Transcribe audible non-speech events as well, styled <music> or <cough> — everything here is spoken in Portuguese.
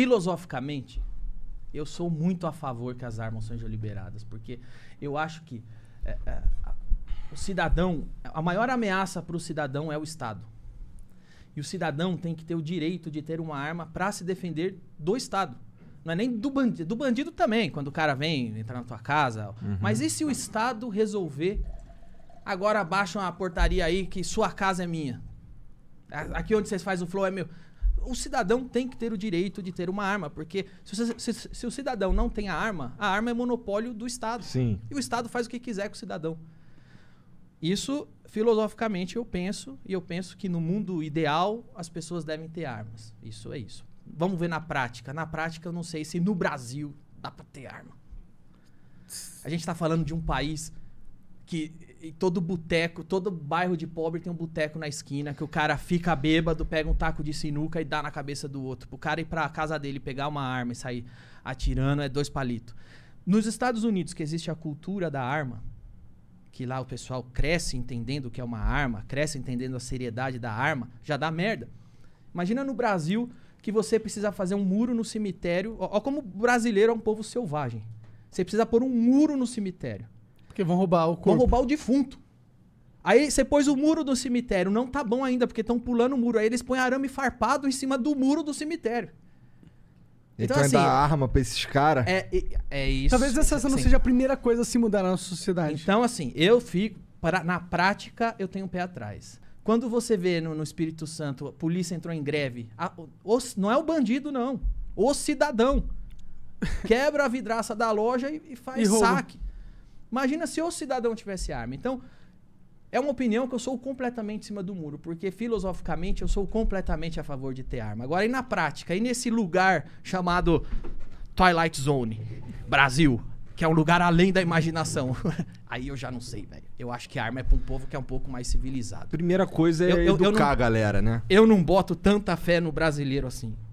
filosoficamente, eu sou muito a favor que as armas sejam liberadas, porque eu acho que é, é, o cidadão, a maior ameaça para o cidadão é o Estado. E o cidadão tem que ter o direito de ter uma arma para se defender do Estado. Não é nem do bandido, do bandido também, quando o cara vem entrar na tua casa. Uhum. Mas e se o Estado resolver, agora baixa uma portaria aí que sua casa é minha? Aqui onde vocês fazem o flow é meu o cidadão tem que ter o direito de ter uma arma, porque se, o, se, se o cidadão não tem a arma, a arma é monopólio do Estado. Sim. E o Estado faz o que quiser com o cidadão. Isso, filosoficamente, eu penso, e eu penso que no mundo ideal as pessoas devem ter armas. Isso é isso. Vamos ver na prática. Na prática, eu não sei se no Brasil dá para ter arma. A gente está falando de um país que todo boteco, todo bairro de pobre tem um boteco na esquina que o cara fica bêbado, pega um taco de sinuca e dá na cabeça do outro. O cara ir pra casa dele, pegar uma arma e sair atirando é dois palitos. Nos Estados Unidos, que existe a cultura da arma, que lá o pessoal cresce entendendo o que é uma arma, cresce entendendo a seriedade da arma, já dá merda. Imagina no Brasil que você precisa fazer um muro no cemitério. Olha ó como brasileiro é um povo selvagem. Você precisa pôr um muro no cemitério. Porque vão roubar o corpo. Vão roubar o defunto. Aí você pôs o muro do cemitério, não tá bom ainda, porque estão pulando o muro. Aí eles põem arame farpado em cima do muro do cemitério. Então, então assim, arma pra esses caras. É, é, isso. Talvez essa assim, não seja a primeira coisa a se mudar na nossa sociedade. Então, assim, eu fico. Pra, na prática, eu tenho o um pé atrás. Quando você vê no, no, Espírito Santo, a polícia entrou em greve, a, o, não é o bandido, não. O cidadão. <laughs> Quebra a vidraça da loja e, e faz e saque. Imagina se o cidadão tivesse arma. Então, é uma opinião que eu sou completamente em cima do muro, porque filosoficamente eu sou completamente a favor de ter arma. Agora, e na prática, e nesse lugar chamado Twilight Zone, Brasil, que é um lugar além da imaginação. <laughs> Aí eu já não sei, velho. Eu acho que a arma é pra um povo que é um pouco mais civilizado. Primeira coisa é eu, educar eu não, a galera, né? Eu não boto tanta fé no brasileiro assim.